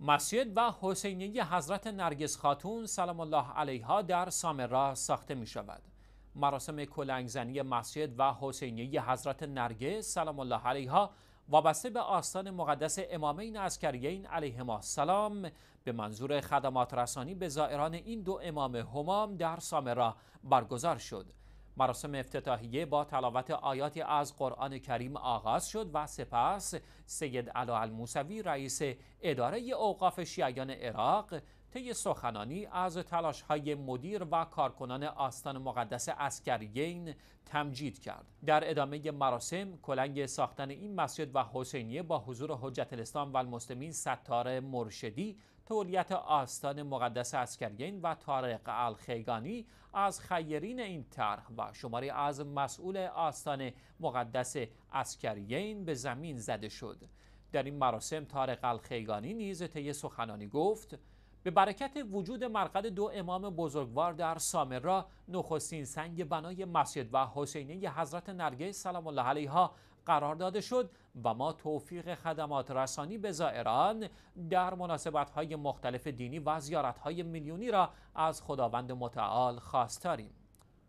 مسجد و حسینیه حضرت نرگس خاتون سلام الله علیها در سامرا ساخته می شود. مراسم کلنگزنی مسجد و حسینیه حضرت نرگس سلام الله علیها وابسته به آستان مقدس امامین عسکریین ما السلام به منظور خدمات رسانی به زائران این دو امام همام در سامرا برگزار شد مراسم افتتاحیه با تلاوت آیاتی از قرآن کریم آغاز شد و سپس سید علا الموسوی رئیس اداره اوقاف شیعیان عراق طی سخنانی از تلاش های مدیر و کارکنان آستان مقدس اسکریین تمجید کرد در ادامه مراسم کلنگ ساختن این مسجد و حسینیه با حضور حجت الاسلام و المسلمین ستار مرشدی تولیت آستان مقدس اسکریین و تارق الخیگانی از خیرین این طرح و شماری از مسئول آستان مقدس اسکریین به زمین زده شد در این مراسم تارق الخیگانی نیز طی سخنانی گفت به برکت وجود مرقد دو امام بزرگوار در سامرا نخستین سنگ بنای مسجد و حسینه حضرت نرگس سلام الله علیها قرار داده شد و ما توفیق خدمات رسانی به زائران در مناسبت های مختلف دینی و زیارت های میلیونی را از خداوند متعال خواستاریم.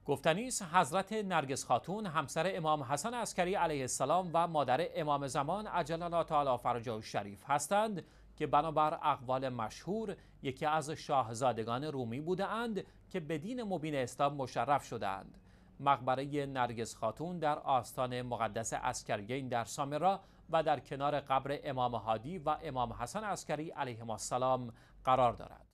گفتنی است حضرت نرگس خاتون همسر امام حسن عسکری علیه السلام و مادر امام زمان عجل الله تعالی و شریف هستند که بنابر اقوال مشهور یکی از شاهزادگان رومی بوده اند که به دین مبین اسلام مشرف شدند. مقبره نرگز خاتون در آستان مقدس اسکرگین در سامرا و در کنار قبر امام هادی و امام حسن اسکری علیه السلام قرار دارد.